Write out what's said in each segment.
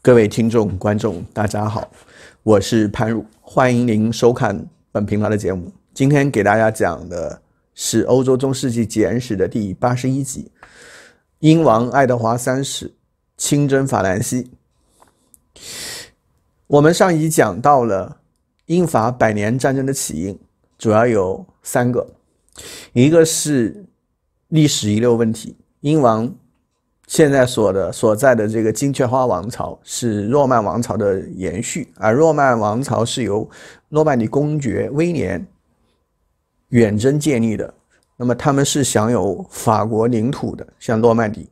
各位听众、观众，大家好，我是潘汝，欢迎您收看本平台的节目。今天给大家讲的是《欧洲中世纪简史》的第八十一集：英王爱德华三世。清真法兰西，我们上一讲到了英法百年战争的起因，主要有三个，一个是历史遗留问题。英王现在所的所在的这个金雀花王朝是诺曼王朝的延续，而诺曼王朝是由诺曼底公爵威廉远征建立的，那么他们是享有法国领土的，像诺曼底。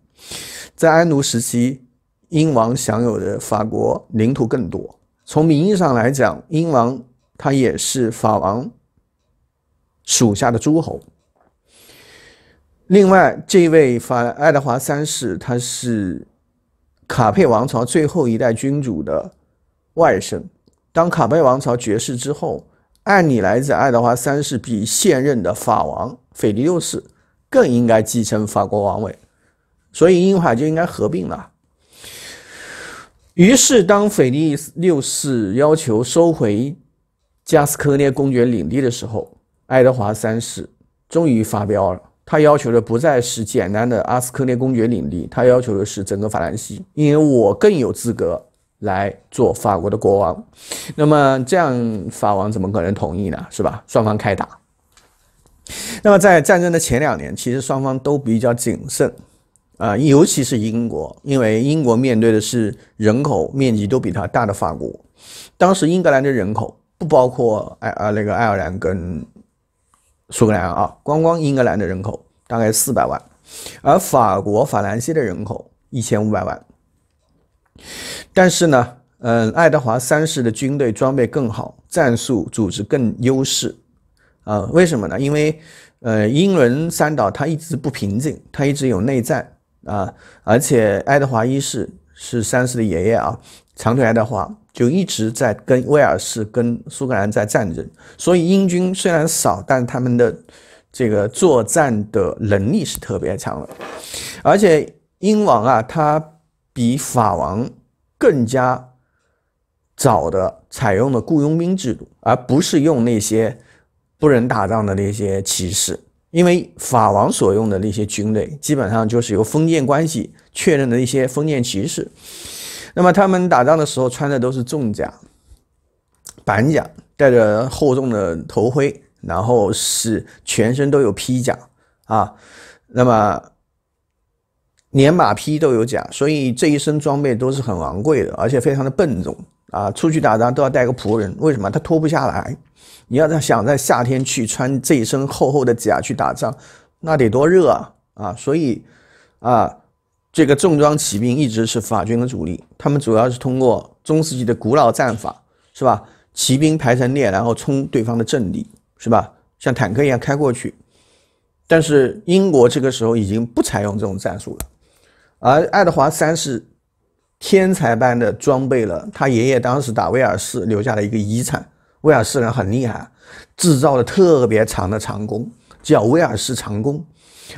在安奴时期，英王享有的法国领土更多。从名义上来讲，英王他也是法王属下的诸侯。另外，这位法爱德华三世，他是卡佩王朝最后一代君主的外甥。当卡佩王朝绝世之后，按理来讲，爱德华三世比现任的法王腓力六世更应该继承法国王位。所以英法就应该合并了。于是，当腓力六世要求收回加斯科涅公爵领地的时候，爱德华三世终于发飙了。他要求的不再是简单的阿斯科涅公爵领地，他要求的是整个法兰西，因为我更有资格来做法国的国王。那么，这样法王怎么可能同意呢？是吧？双方开打。那么，在战争的前两年，其实双方都比较谨慎。啊，尤其是英国，因为英国面对的是人口面积都比它大的法国。当时英格兰的人口不包括爱啊那个爱尔兰跟苏格兰啊，光光英格兰的人口大概四百万，而法国法兰西的人口一千五百万。但是呢，嗯，爱德华三世的军队装备更好，战术组织更优势啊？为什么呢？因为呃，英伦三岛它一直不平静，它一直有内战。啊，而且爱德华一世是三世的爷爷啊，长腿爱德华就一直在跟威尔士、跟苏格兰在战争，所以英军虽然少，但他们的这个作战的能力是特别强的。而且英王啊，他比法王更加早的采用了雇佣兵制度，而不是用那些不能打仗的那些骑士。因为法王所用的那些军队，基本上就是由封建关系确认的一些封建骑士。那么他们打仗的时候穿的都是重甲板甲，戴着厚重的头盔，然后是全身都有披甲啊。那么连马匹都有甲，所以这一身装备都是很昂贵的，而且非常的笨重。啊，出去打仗都要带个仆人，为什么？他脱不下来。你要想在夏天去穿这一身厚厚的甲去打仗，那得多热啊！啊，所以，啊，这个重装骑兵一直是法军的主力。他们主要是通过中世纪的古老战法，是吧？骑兵排成列，然后冲对方的阵地，是吧？像坦克一样开过去。但是英国这个时候已经不采用这种战术了，而爱德华三世天才般的装备了，他爷爷当时打威尔士留下了一个遗产。威尔士人很厉害，制造了特别长的长弓，叫威尔士长弓。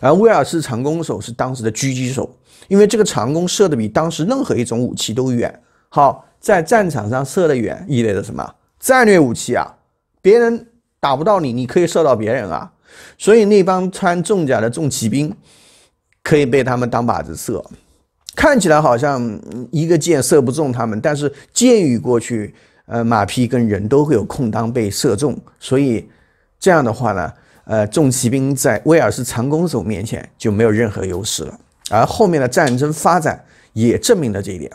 而威尔士长弓手是当时的狙击手，因为这个长弓射的比当时任何一种武器都远。好，在战场上射得远意味着什么？战略武器啊！别人打不到你，你可以射到别人啊。所以那帮穿重甲的重骑兵可以被他们当靶子射。看起来好像一个箭射不中他们，但是箭雨过去，呃，马匹跟人都会有空当被射中，所以这样的话呢，呃，重骑兵在威尔士长弓手面前就没有任何优势了。而后面的战争发展也证明了这一点。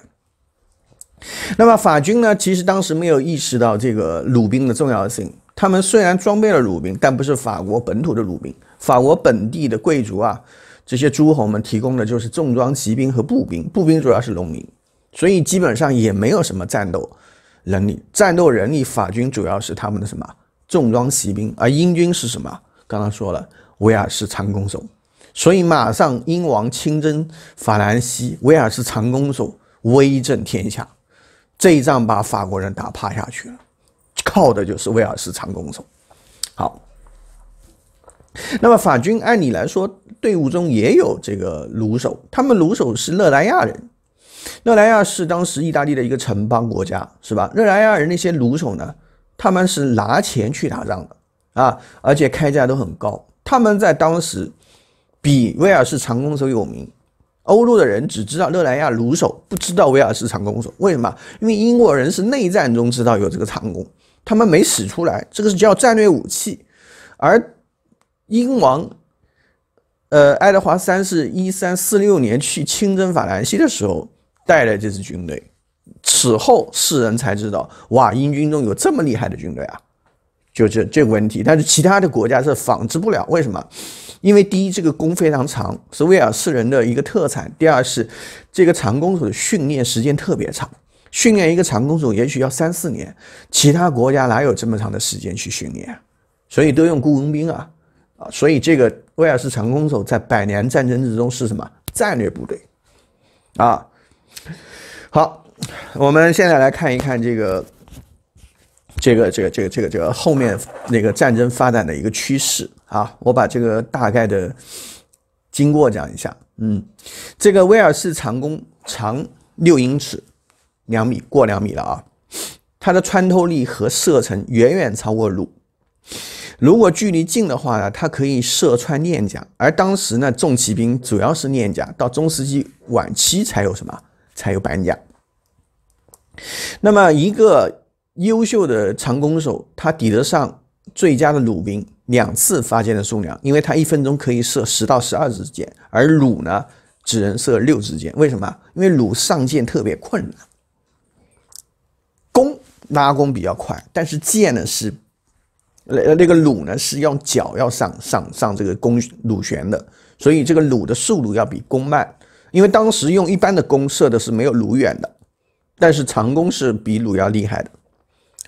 那么法军呢，其实当时没有意识到这个弩兵的重要性，他们虽然装备了弩兵，但不是法国本土的弩兵，法国本地的贵族啊。这些诸侯们提供的就是重装骑兵和步兵，步兵主要是农民，所以基本上也没有什么战斗能力。战斗能力，法军主要是他们的什么重装骑兵，而英军是什么？刚刚说了，威尔士长弓手。所以马上英王亲征法兰西，威尔士长弓手威震天下，这一仗把法国人打趴下去了，靠的就是威尔士长弓手。好。那么法军按理来说队伍中也有这个弩手，他们弩手是热莱亚人，热莱亚是当时意大利的一个城邦国家，是吧？热莱亚人那些弩手呢，他们是拿钱去打仗的啊，而且开价都很高。他们在当时比威尔士长弓手有名，欧陆的人只知道热莱亚弩手，不知道威尔士长弓手。为什么？因为英国人是内战中知道有这个长弓，他们没使出来，这个是叫战略武器，而。英王，呃，爱德华三世一三四六年去亲征法兰西的时候带来这支军队，此后世人才知道，哇，英军中有这么厉害的军队啊！就这这个问题，但是其他的国家是仿制不了，为什么？因为第一，这个弓非常长，是威尔士人的一个特产；第二是，这个长弓手的训练时间特别长，训练一个长弓手也许要三四年，其他国家哪有这么长的时间去训练？所以都用雇佣兵啊。啊，所以这个威尔士长弓手在百年战争之中是什么战略部队？啊，好，我们现在来看一看这个，这个，这个，这个，这个，这个后面那个战争发展的一个趋势啊，我把这个大概的经过讲一下。嗯，这个威尔士长弓长六英尺，两米过两米了啊，它的穿透力和射程远远超过弩。如果距离近的话呢，它可以射穿链甲；而当时呢，重骑兵主要是链甲，到中世纪晚期才有什么，才有板甲。那么，一个优秀的长弓手，他抵得上最佳的弩兵两次发箭的数量，因为他一分钟可以射十到十二支箭，而弩呢，只能射六支箭。为什么？因为弩上箭特别困难，弓拉弓比较快，但是箭呢是。那那个弩呢，是用脚要上上上这个弓弩弦的，所以这个弩的速度要比弓慢，因为当时用一般的弓射的是没有弩远的，但是长弓是比弩要厉害的，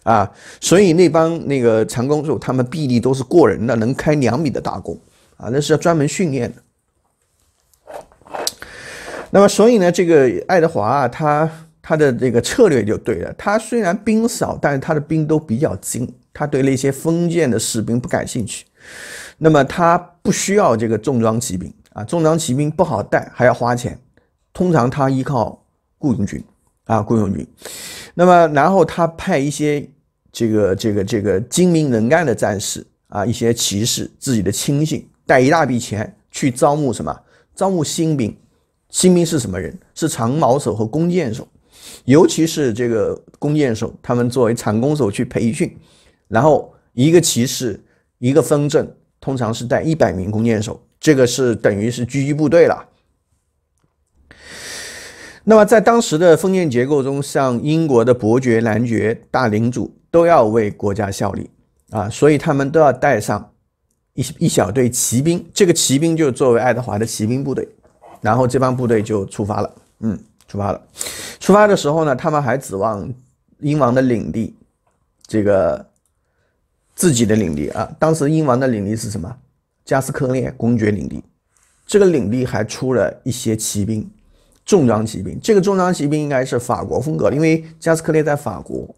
啊，所以那帮那个长弓手，他们臂力都是过人的，能开两米的大弓啊，那是要专门训练的。那么所以呢，这个爱德华啊，他他的这个策略就对了，他虽然兵少，但是他的兵都比较精。他对那些封建的士兵不感兴趣，那么他不需要这个重装骑兵啊，重装骑兵不好带，还要花钱。通常他依靠雇佣军啊，雇佣军。那么，然后他派一些这个这个这个精明能干的战士啊，一些骑士自己的亲信，带一大笔钱去招募什么？招募新兵。新兵是什么人？是长矛手和弓箭手，尤其是这个弓箭手，他们作为长弓手去培训。然后一个骑士，一个风筝，通常是带一百名弓箭手，这个是等于是狙击部队了。那么在当时的封建结构中，像英国的伯爵、男爵、大领主都要为国家效力啊，所以他们都要带上一一小队骑兵。这个骑兵就作为爱德华的骑兵部队，然后这帮部队就出发了。嗯，出发了。出发的时候呢，他们还指望英王的领地，这个。自己的领地啊，当时英王的领地是什么？加斯科列公爵领地，这个领地还出了一些骑兵，重装骑兵。这个重装骑兵应该是法国风格，因为加斯科列在法国，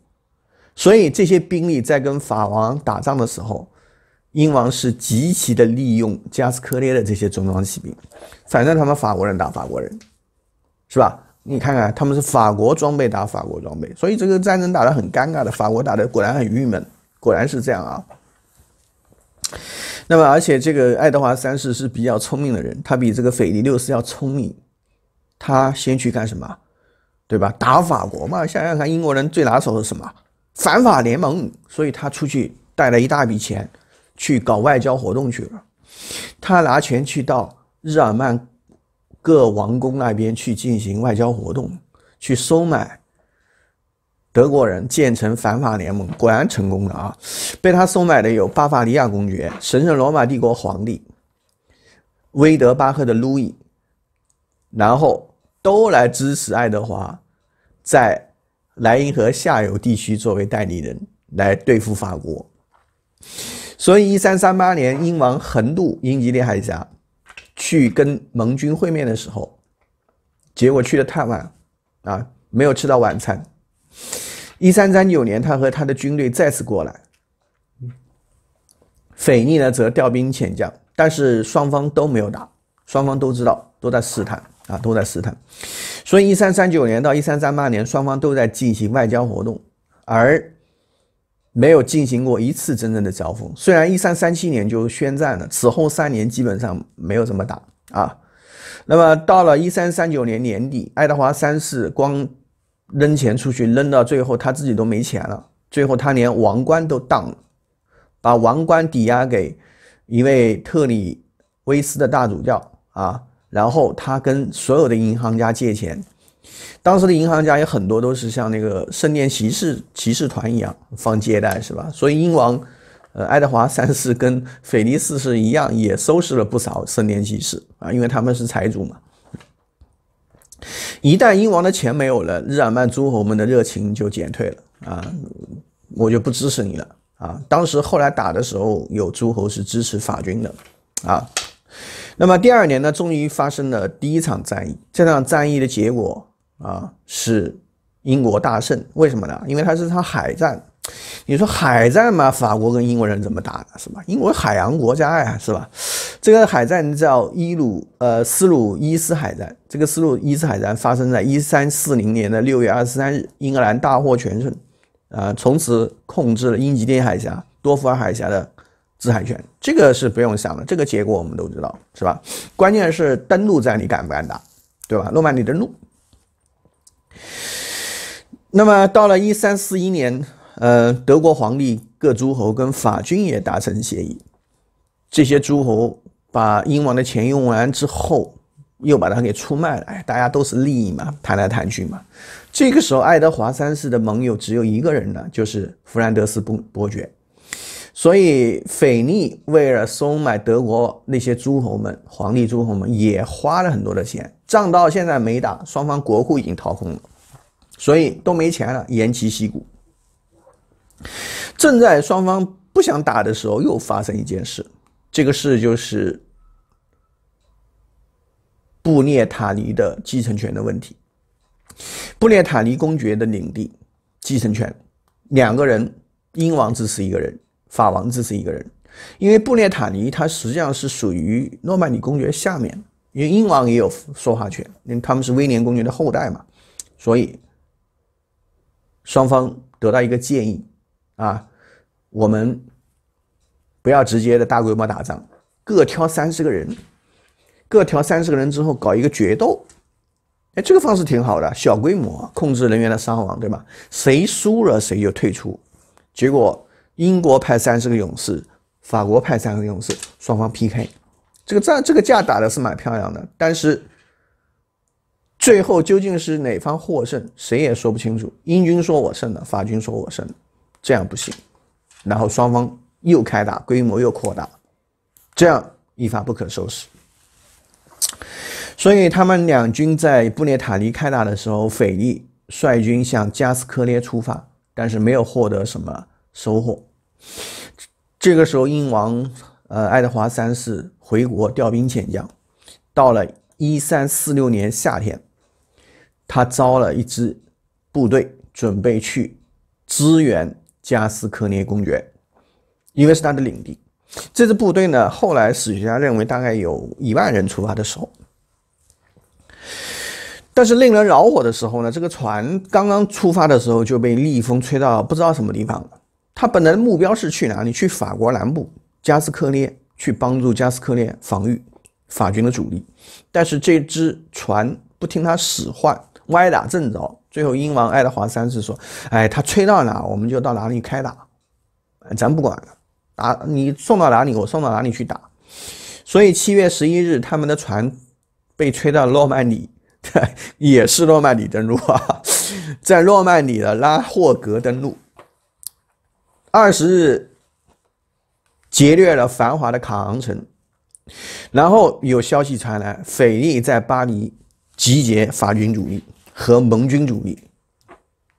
所以这些兵力在跟法王打仗的时候，英王是极其的利用加斯科列的这些重装骑兵。反正他们法国人打法国人，是吧？你看看他们是法国装备打法国装备，所以这个战争打得很尴尬的，法国打得果然很郁闷。果然是这样啊。那么，而且这个爱德华三世是比较聪明的人，他比这个腓力六世要聪明。他先去干什么？对吧？打法国嘛。想想看，英国人最拿手是什么？反法联盟。所以他出去带了一大笔钱，去搞外交活动去了。他拿钱去到日耳曼各王宫那边去进行外交活动，去收买。德国人建成反法联盟，果然成功了啊！被他收买的有巴伐利亚公爵、神圣罗马帝国皇帝、威德巴赫的路易，然后都来支持爱德华，在莱茵河下游地区作为代理人来对付法国。所以，一三三八年，英王横渡英吉利海峡，去跟盟军会面的时候，结果去的太晚，啊，没有吃到晚餐。一三三九年，他和他的军队再次过来，腓力呢则调兵遣将，但是双方都没有打，双方都知道都在试探啊，都在试探。所以一三三九年到一三三八年，双方都在进行外交活动，而没有进行过一次真正的交锋。虽然一三三七年就宣战了，此后三年基本上没有怎么打啊。那么到了一三三九年年底，爱德华三世光。扔钱出去，扔到最后他自己都没钱了。最后他连王冠都当了，把王冠抵押给一位特里威斯的大主教啊。然后他跟所有的银行家借钱，当时的银行家有很多都是像那个圣殿骑士骑士团一样放借贷是吧？所以英王呃爱德华三世跟腓力四世一样，也收拾了不少圣殿骑士啊，因为他们是财主嘛。一旦英王的钱没有了，日耳曼诸侯们的热情就减退了啊，我就不支持你了啊。当时后来打的时候，有诸侯是支持法军的啊。那么第二年呢，终于发生了第一场战役。这场战役的结果啊是英国大胜，为什么呢？因为它是场海战。你说海战嘛，法国跟英国人怎么打的是吧？英国海洋国家呀，是吧？这个海战叫伊鲁呃斯鲁伊斯海战。这个斯鲁伊斯海战发生在一三四零年的六月二十三日，英格兰大获全胜，啊，从此控制了英吉利海峡、多福尔海峡的制海权。这个是不用想了，这个结果我们都知道，是吧？关键是登陆战，你敢不敢打，对吧？诺曼底登陆。那么到了一三四一年。呃，德国皇帝各诸侯跟法军也达成协议，这些诸侯把英王的钱用完之后，又把他给出卖了。哎，大家都是利益嘛，谈来谈去嘛。这个时候，爱德华三世的盟友只有一个人了，就是弗兰德斯伯伯爵。所以，腓力为了收买德国那些诸侯们、皇帝诸侯们，也花了很多的钱，仗到现在没打，双方国库已经掏空了，所以都没钱了，偃旗息鼓。正在双方不想打的时候，又发生一件事。这个事就是布列塔尼的继承权的问题。布列塔尼公爵的领地继承权，两个人，英王支持一个人，法王支持一个人。因为布列塔尼他实际上是属于诺曼底公爵下面，因为英王也有说话权，因为他们是威廉公爵的后代嘛，所以双方得到一个建议。啊，我们不要直接的大规模打仗，各挑三十个人，各挑三十个人之后搞一个决斗，哎，这个方式挺好的，小规模控制人员的伤亡，对吧？谁输了谁就退出。结果英国派三十个勇士，法国派三个勇士，双方 PK，这个战这个架打的是蛮漂亮的，但是最后究竟是哪方获胜，谁也说不清楚。英军说我胜了，法军说我胜。了。这样不行，然后双方又开打，规模又扩大，这样一发不可收拾。所以他们两军在布列塔尼开打的时候，腓力率军向加斯科涅出发，但是没有获得什么收获。这个时候，英王呃爱德华三世回国调兵遣将，到了一三四六年夏天，他招了一支部队，准备去支援。加斯科涅公爵，因为是他的领地，这支部队呢，后来史学家认为大概有一万人出发的时候，但是令人恼火的时候呢，这个船刚刚出发的时候就被逆风吹到不知道什么地方了。他本来的目标是去哪里？去法国南部加斯科涅，去帮助加斯科涅防御法军的主力，但是这支船不听他使唤，歪打正着。最后，英王爱德华三世说：“哎，他吹到哪，我们就到哪里开打，咱不管了，打你送到哪里，我送到哪里去打。”所以，七月十一日，他们的船被吹到诺曼底，也是诺曼底登陆啊，在诺曼底的拉霍格登陆。二十日，劫掠了繁华的卡昂城，然后有消息传来，腓力在巴黎集结法军主力。和盟军主力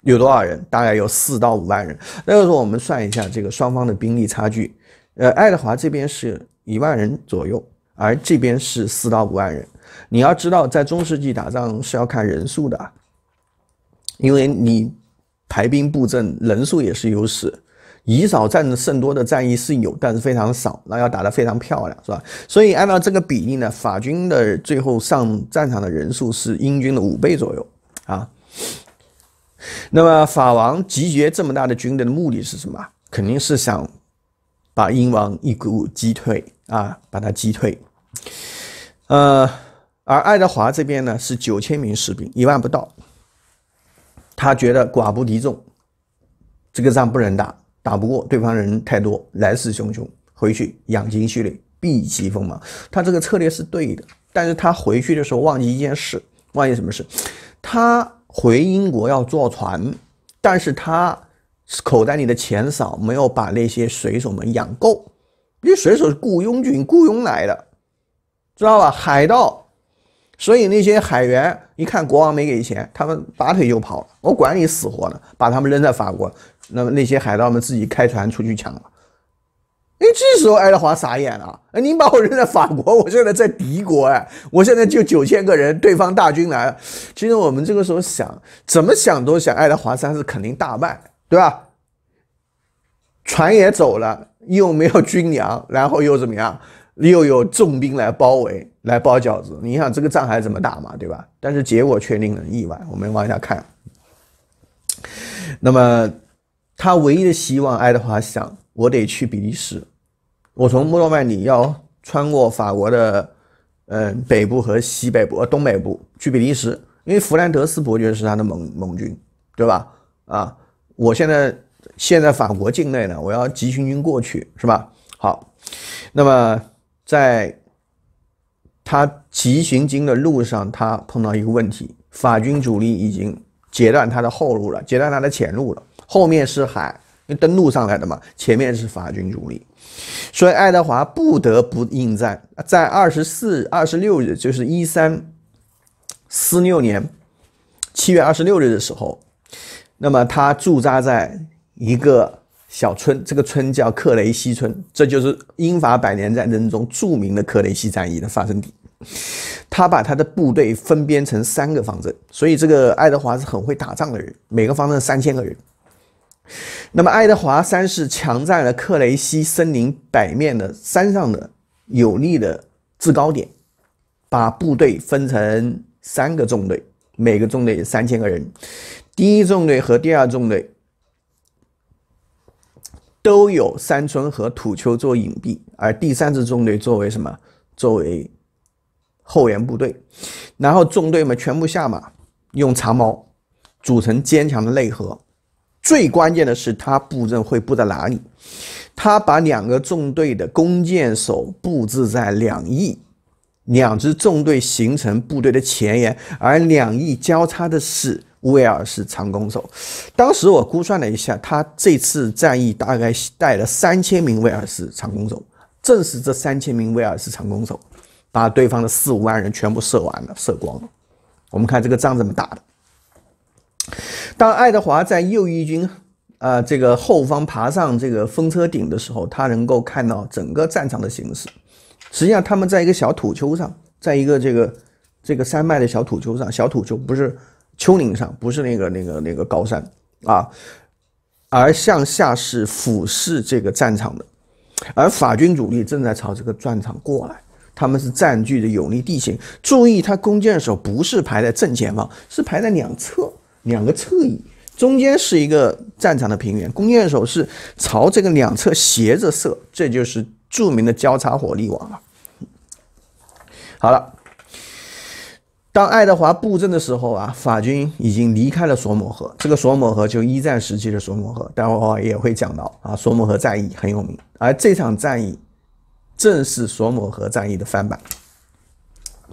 有多少人？大概有四到五万人。那个时候我们算一下这个双方的兵力差距。呃，爱德华这边是一万人左右，而这边是四到五万人。你要知道，在中世纪打仗是要看人数的，因为你排兵布阵，人数也是优势。以少战胜多的战役是有，但是非常少。那要打得非常漂亮，是吧？所以按照这个比例呢，法军的最后上战场的人数是英军的五倍左右。那么，法王集结这么大的军队的目的是什么？肯定是想把英王一股击退啊，把他击退。呃，而爱德华这边呢是九千名士兵，一万不到。他觉得寡不敌众，这个仗不能打，打不过对方人太多，来势汹汹。回去养精蓄锐，避其锋芒。他这个策略是对的，但是他回去的时候忘记一件事，忘记什么事？他。回英国要坐船，但是他口袋里的钱少，没有把那些水手们养够。因为水手是雇佣军雇佣来的，知道吧？海盗，所以那些海员一看国王没给钱，他们拔腿就跑了。我管你死活呢，把他们扔在法国，那么那些海盗们自己开船出去抢了。哎，这时候爱德华傻眼了。诶，您把我扔在法国，我现在在敌国哎，我现在就九千个人，对方大军来了。其实我们这个时候想，怎么想都想，爱德华三是肯定大败，对吧？船也走了，又没有军粮，然后又怎么样？又有重兵来包围，来包饺子。你想这个仗还怎么打嘛，对吧？但是结果却令人意外。我们往下看。那么他唯一的希望，爱德华想，我得去比利时。我从莫诺曼里要穿过法国的，嗯，北部和西北部、东北部去比利时，因为弗兰德斯伯爵是他的盟盟军，对吧？啊，我现在现在法国境内呢，我要急行军过去，是吧？好，那么在他急行军的路上，他碰到一个问题，法军主力已经截断他的后路了，截断他的前路了，后面是海，登陆上来的嘛，前面是法军主力。所以爱德华不得不应战，在二十四二十六日，就是一三四六年七月二十六日的时候，那么他驻扎在一个小村，这个村叫克雷西村，这就是英法百年战争中著名的克雷西战役的发生地。他把他的部队分编成三个方阵，所以这个爱德华是很会打仗的人，每个方阵三千个人。那么，爱德华三世强占了克雷西森林北面的山上的有利的制高点，把部队分成三个纵队，每个纵队三千个人。第一纵队和第二纵队都有山村和土丘做隐蔽，而第三支纵队作为什么？作为后援部队。然后纵队们全部下马，用长矛组成坚强的内核。最关键的是，他布阵会布在哪里？他把两个纵队的弓箭手布置在两翼，两支纵队形成部队的前沿，而两翼交叉的是威尔士长弓手。当时我估算了一下，他这次战役大概带了三千名威尔士长弓手。正是这三千名威尔士长弓手，把对方的四五万人全部射完了，射光了。我们看这个仗怎么打的。当爱德华在右翼军，啊，这个后方爬上这个风车顶的时候，他能够看到整个战场的形势。实际上，他们在一个小土丘上，在一个这个这个山脉的小土丘上，小土丘不是丘陵上，不是那个那个那个高山啊，而向下是俯视这个战场的。而法军主力正在朝这个战场过来，他们是占据着有利地形。注意，他弓箭手不是排在正前方，是排在两侧。两个侧翼中间是一个战场的平原，弓箭手是朝这个两侧斜着射，这就是著名的交叉火力网了。好了，当爱德华布阵的时候啊，法军已经离开了索姆河，这个索姆河就一战时期的索姆河，待会儿也会讲到啊。索姆河战役很有名，而这场战役正是索姆河战役的翻版。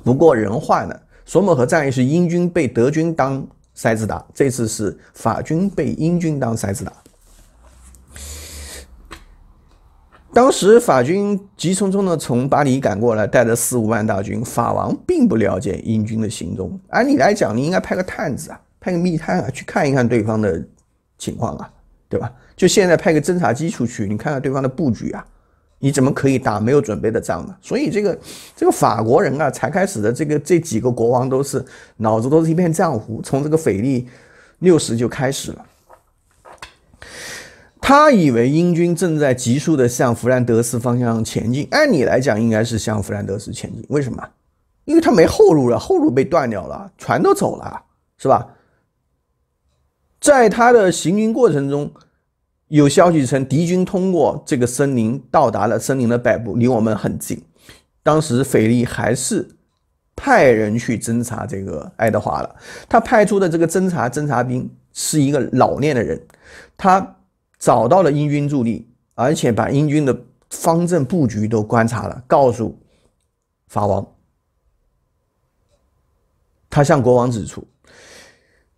不过人话呢，索姆河战役是英军被德军当。筛子打，这次是法军被英军当筛子打。当时法军急匆匆的从巴黎赶过来，带着四五万大军。法王并不了解英军的行踪。按理来讲，你应该派个探子啊，派个密探啊，去看一看对方的情况啊，对吧？就现在派个侦察机出去，你看看对方的布局啊。你怎么可以打没有准备的仗呢？所以这个这个法国人啊，才开始的这个这几个国王都是脑子都是一片浆糊。从这个斐利六十就开始了，他以为英军正在急速的向弗兰德斯方向前进。按理来讲，应该是向弗兰德斯前进，为什么？因为他没后路了，后路被断掉了，船都走了，是吧？在他的行军过程中。有消息称，敌军通过这个森林到达了森林的北部，离我们很近。当时，腓力还是派人去侦查这个爱德华了。他派出的这个侦察侦察兵是一个老练的人，他找到了英军驻地，而且把英军的方阵布局都观察了，告诉法王。他向国王指出，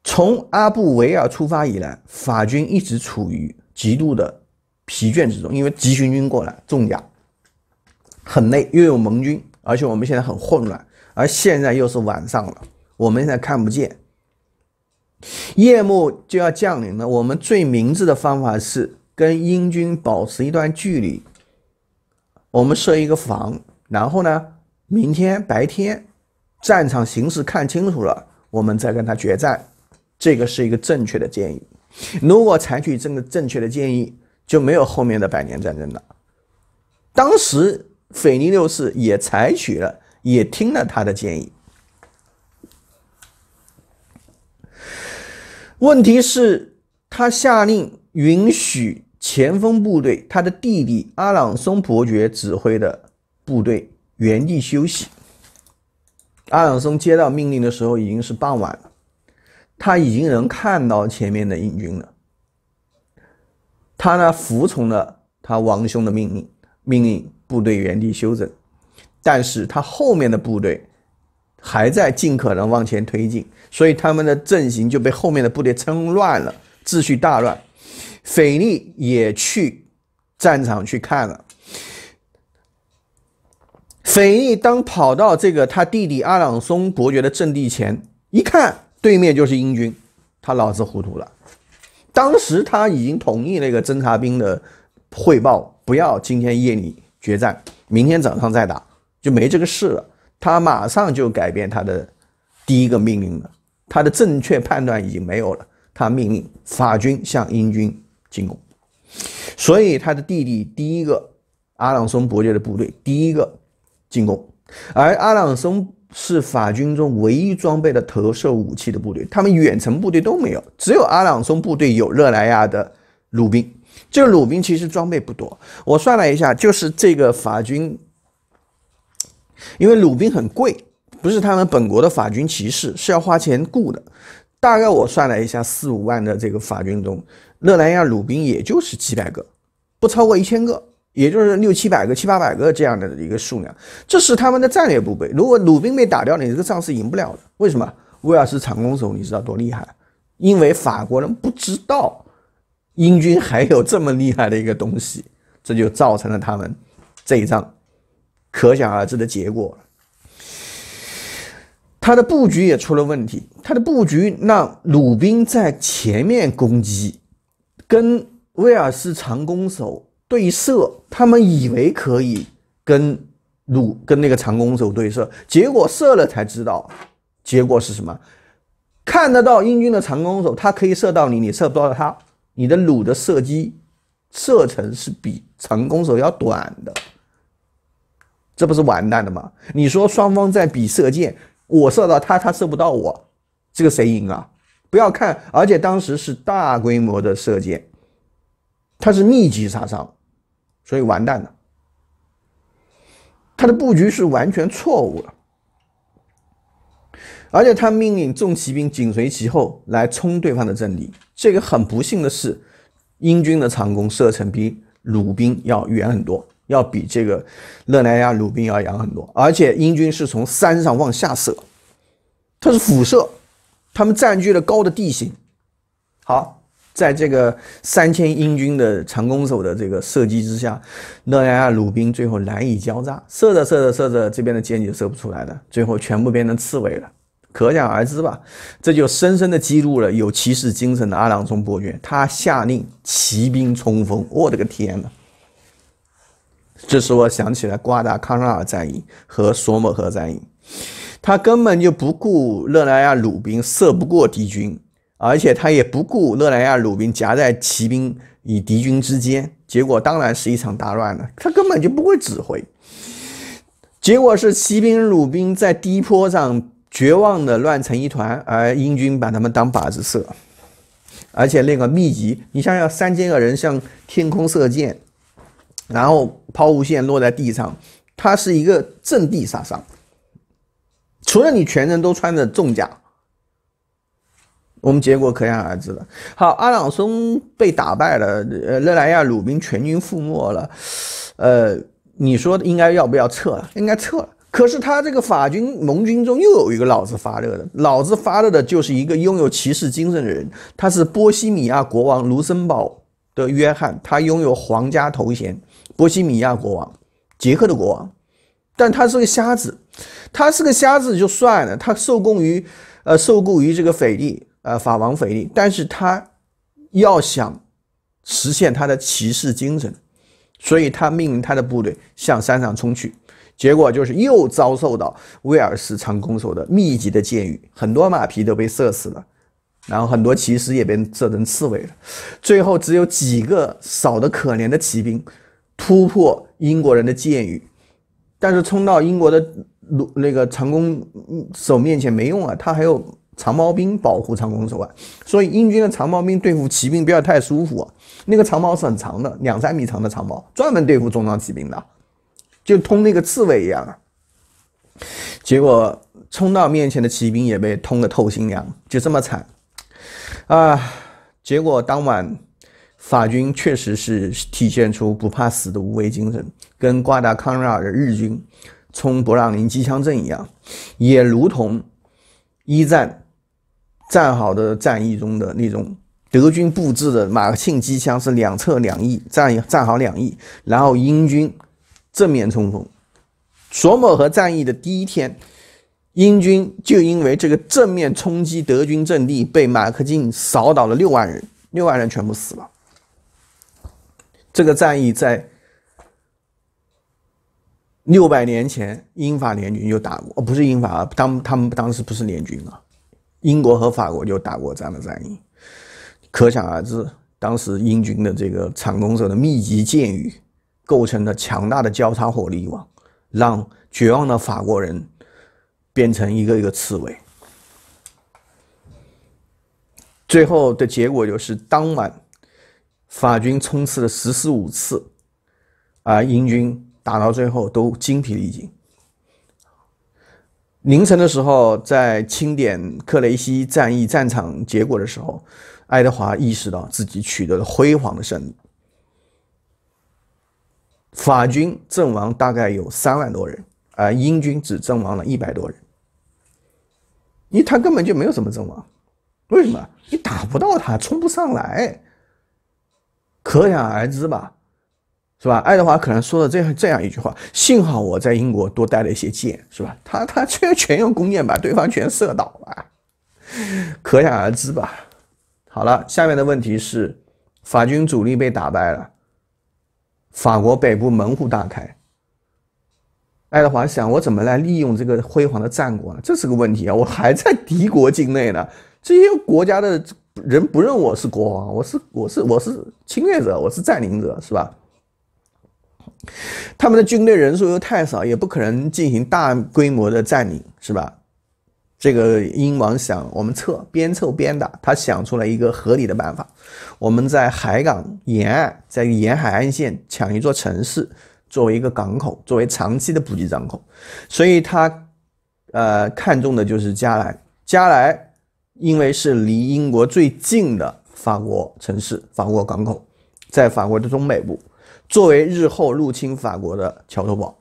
从阿布维尔出发以来，法军一直处于。极度的疲倦之中，因为急行军过来，重甲很累，又有盟军，而且我们现在很混乱，而现在又是晚上了，我们现在看不见，夜幕就要降临了。我们最明智的方法是跟英军保持一段距离，我们设一个防，然后呢，明天白天战场形势看清楚了，我们再跟他决战。这个是一个正确的建议。如果采取这个正确的建议，就没有后面的百年战争了。当时腓尼六世也采取了，也听了他的建议。问题是，他下令允许前锋部队，他的弟弟阿朗松伯爵指挥的部队原地休息。阿朗松接到命令的时候，已经是傍晚了。他已经能看到前面的印军了，他呢服从了他王兄的命令，命令部队原地休整，但是他后面的部队还在尽可能往前推进，所以他们的阵型就被后面的部队撑乱了，秩序大乱。斐力也去战场去看了，斐力当跑到这个他弟弟阿朗松伯爵的阵地前一看。对面就是英军，他脑子糊涂了。当时他已经同意那个侦察兵的汇报，不要今天夜里决战，明天早上再打就没这个事了。他马上就改变他的第一个命令了，他的正确判断已经没有了。他命令法军向英军进攻，所以他的弟弟第一个阿朗松伯爵的部队第一个进攻，而阿朗松。是法军中唯一装备的投射武器的部队，他们远程部队都没有，只有阿朗松部队有热莱亚的鲁兵。这个鲁兵其实装备不多，我算了一下，就是这个法军，因为鲁兵很贵，不是他们本国的法军骑士是要花钱雇的。大概我算了一下，四五万的这个法军中，热莱亚鲁兵也就是几百个，不超过一千个。也就是六七百个、七八百个这样的一个数量，这是他们的战略部队。如果鲁宾被打掉，你这个仗是赢不了的。为什么威尔斯长弓手你知道多厉害？因为法国人不知道英军还有这么厉害的一个东西，这就造成了他们这一仗可想而知的结果。他的布局也出了问题，他的布局让鲁宾在前面攻击，跟威尔斯长弓手。对射，他们以为可以跟弩跟那个长弓手对射，结果射了才知道，结果是什么？看得到英军的长弓手，他可以射到你，你射不到他。你的弩的射击射程是比长弓手要短的，这不是完蛋的吗？你说双方在比射箭，我射到他，他射不到我，这个谁赢啊？不要看，而且当时是大规模的射箭，它是密集杀伤。所以完蛋了，他的布局是完全错误了，而且他命令重骑兵紧随其后来冲对方的阵地。这个很不幸的是，英军的长弓射程比鲁兵要远很多，要比这个勒南亚鲁兵要远很多。而且英军是从山上往下射，它是俯射，他们占据了高的地形。好。在这个三千英军的长弓手的这个射击之下，热那亚鲁宾最后难以交战，射着射着射着，这边的箭就射不出来了，最后全部变成刺猬了，可想而知吧？这就深深的激怒了有骑士精神的阿朗松伯爵，他下令骑兵冲锋。我的个天呐！这使我想起了瓜达康纳尔战役和索姆河战役，他根本就不顾热那亚鲁宾射不过敌军。而且他也不顾热莱亚鲁宾夹在骑兵与敌军之间，结果当然是一场大乱了。他根本就不会指挥，结果是骑兵鲁兵在低坡上绝望的乱成一团，而英军把他们当靶子射。而且那个密集，你想想，三千个人向天空射箭，然后抛物线落在地上，它是一个阵地杀伤，除了你全人都穿着重甲。我们结果可想而知了。好，阿朗松被打败了，呃，热莱亚鲁宾全军覆没了。呃，你说应该要不要撤了？应该撤了。可是他这个法军盟军中又有一个脑子发热的，脑子发热的就是一个拥有骑士精神的人，他是波西米亚国王卢森堡的约翰，他拥有皇家头衔，波西米亚国王，捷克的国王，但他是个瞎子，他是个瞎子就算了，他受供于，呃，受雇于这个斐利，呃，法王腓力，但是他要想实现他的骑士精神，所以他命令他的部队向山上冲去，结果就是又遭受到威尔士长弓手的密集的箭雨，很多马匹都被射死了，然后很多骑士也被射成刺猬了，最后只有几个少的可怜的骑兵突破英国人的箭雨，但是冲到英国的鲁那个长弓手面前没用啊，他还有。长矛兵保护长弓手啊，所以英军的长矛兵对付骑兵不要太舒服啊。那个长矛是很长的，两三米长的长矛，专门对付重装骑兵的，就通那个刺猬一样结果冲到面前的骑兵也被通个透心凉，就这么惨啊。结果当晚，法军确实是体现出不怕死的无畏精神，跟瓜达康瑞尔的日军冲勃朗宁机枪阵一样，也如同。一战战壕的战役中的那种德军布置的马克沁机枪是两侧两翼，战战壕两翼，然后英军正面冲锋。索姆河战役的第一天，英军就因为这个正面冲击德军阵地，被马克沁扫倒了六万人，六万人全部死了。这个战役在。六百年前，英法联军就打过，不是英法啊，当他们当时不是联军啊，英国和法国就打过这样的战役。可想而知，当时英军的这个长弓手的密集箭雨，构成了强大的交叉火力网，让绝望的法国人变成一个一个刺猬。最后的结果就是，当晚法军冲刺了十四五次，而英军。打到最后都精疲力尽。凌晨的时候，在清点克雷西战役战场结果的时候，爱德华意识到自己取得了辉煌的胜利。法军阵亡大概有三万多人，而英军只阵亡了一百多人。因为他根本就没有什么阵亡，为什么？你打不到他，冲不上来，可想而知吧。是吧？爱德华可能说了这样这样一句话：“幸好我在英国多带了一些箭，是吧？他他全全用弓箭把对方全射倒了，可想而知吧。”好了，下面的问题是：法军主力被打败了，法国北部门户大开。爱德华想：我怎么来利用这个辉煌的战果呢？这是个问题啊！我还在敌国境内呢，这些国家的人不认我是国王，我是我是我是侵略者，我是占领者，是吧？他们的军队人数又太少，也不可能进行大规模的占领，是吧？这个英王想，我们凑边凑边打，他想出了一个合理的办法，我们在海港沿岸，在沿海岸线抢一座城市，作为一个港口，作为长期的补给港口。所以他，呃，看中的就是加莱。加莱，因为是离英国最近的法国城市、法国港口，在法国的中北部。作为日后入侵法国的桥头堡，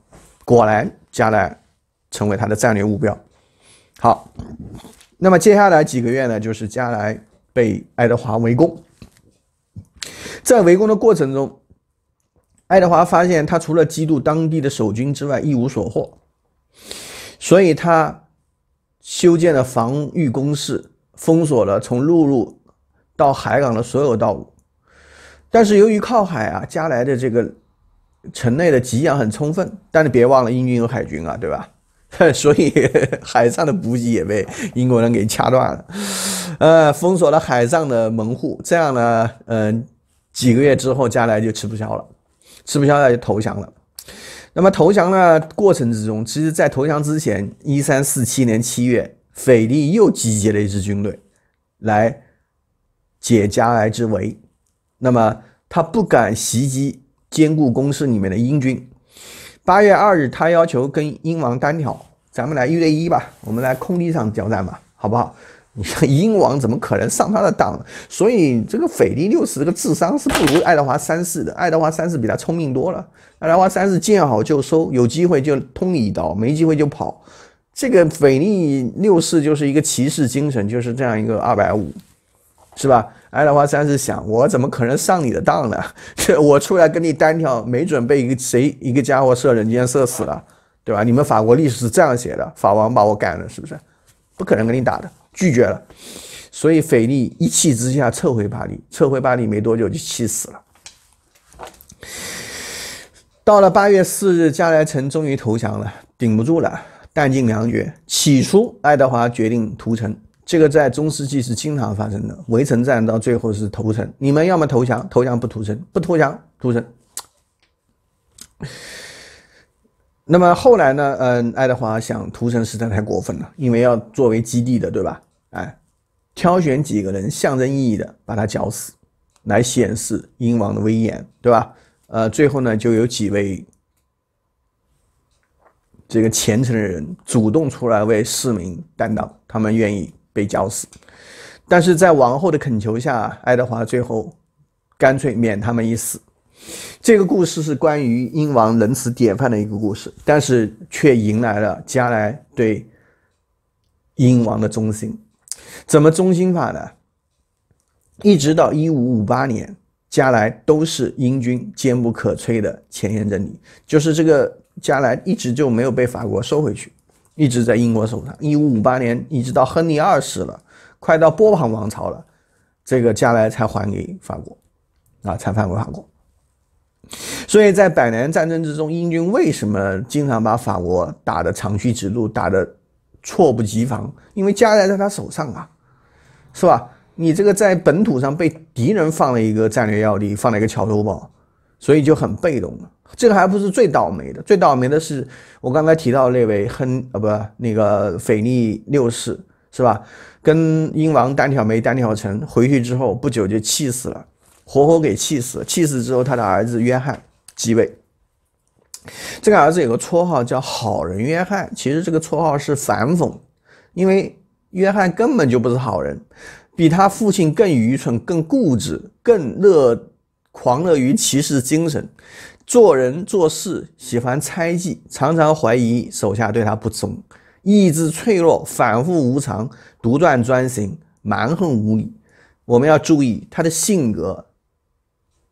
果然加莱成为他的战略目标。好，那么接下来几个月呢，就是加莱被爱德华围攻。在围攻的过程中，爱德华发现他除了激怒当地的守军之外，一无所获，所以他修建了防御工事，封锁了从陆路到海港的所有道路。但是由于靠海啊，加来的这个城内的给养很充分。但是别忘了，英军有海军啊，对吧？所以海上的补给也被英国人给掐断了，呃，封锁了海上的门户。这样呢，嗯，几个月之后，加来就吃不消了，吃不消了就投降了。那么投降的过程之中，其实在投降之前，一三四七年七月，斐利又集结了一支军队，来解加来之围。那么他不敢袭击坚固攻势里面的英军。八月二日，他要求跟英王单挑，咱们来一对一吧，我们来空地上交战吧，好不好？你英王怎么可能上他的当？所以这个斐利六世这个智商是不如爱德华三世的，爱德华三世比他聪明多了。爱德华三世见好就收，有机会就捅你一刀，没机会就跑。这个斐利六世就是一个骑士精神，就是这样一个二百五，是吧？爱德华三世想，我怎么可能上你的当呢？我出来跟你单挑，没准被一个谁一个家伙射，人间射死了，对吧？你们法国历史是这样写的，法王把我赶了，是不是？不可能跟你打的，拒绝了。所以腓力一气之下撤回巴黎，撤回巴黎没多久就气死了。到了八月四日，加莱城终于投降了，顶不住了，弹尽粮绝。起初，爱德华决定屠城。这个在中世纪是经常发生的，围城战到最后是屠城。你们要么投降，投降不屠城；不投降屠城。那么后来呢？嗯，爱德华想屠城实在太过分了，因为要作为基地的，对吧？哎，挑选几个人象征意义的把他绞死，来显示英王的威严，对吧？呃，最后呢，就有几位这个虔诚的人主动出来为市民担当，他们愿意。被绞死，但是在王后的恳求下，爱德华最后干脆免他们一死。这个故事是关于英王仁慈典范的一个故事，但是却迎来了加莱对英王的忠心。怎么忠心法呢？一直到一五五八年，加莱都是英军坚不可摧的前沿阵地，就是这个加莱一直就没有被法国收回去。一直在英国手上，一五五八年一直到亨利二世了，快到波旁王朝了，这个加莱才还给法国，啊，才返回法国。所以在百年战争之中，英军为什么经常把法国打的长驱直入，打的措不及防？因为加莱在他手上啊，是吧？你这个在本土上被敌人放了一个战略要地，放了一个桥头堡，所以就很被动了。这个还不是最倒霉的，最倒霉的是我刚才提到那位亨，呃，不，那个斐利六世，是吧？跟英王单挑没单挑成，回去之后不久就气死了，活活给气死。气死之后，他的儿子约翰继位。这个儿子有个绰号叫“好人约翰”，其实这个绰号是反讽，因为约翰根本就不是好人，比他父亲更愚蠢、更固执、更乐狂乐于骑士精神。做人做事喜欢猜忌，常常怀疑手下对他不忠，意志脆弱，反复无常，独断专行，蛮横无理。我们要注意他的性格，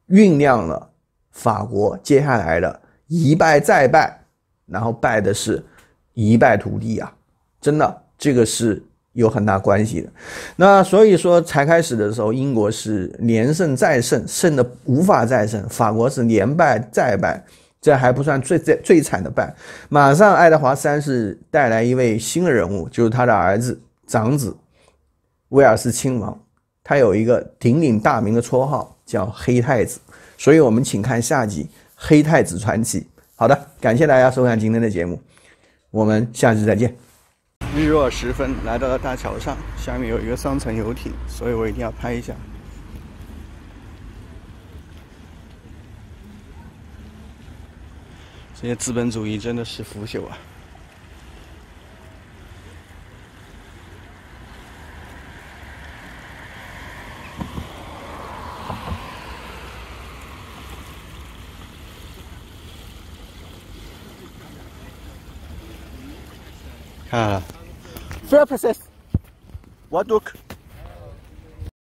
酝酿了法国接下来的一败再败，然后败的是一败涂地啊！真的，这个是。有很大关系的，那所以说才开始的时候，英国是连胜再胜，胜的无法再胜；法国是连败再败，这还不算最最最惨的败。马上，爱德华三世带来一位新的人物，就是他的儿子，长子威尔斯亲王。他有一个鼎鼎大名的绰号，叫黑太子。所以我们请看下集《黑太子传奇》。好的，感谢大家收看今天的节目，我们下期再见。日落时分，来到了大桥上，下面有一个双层游艇，所以我一定要拍一下。这些资本主义真的是腐朽啊！看。fair process. What look?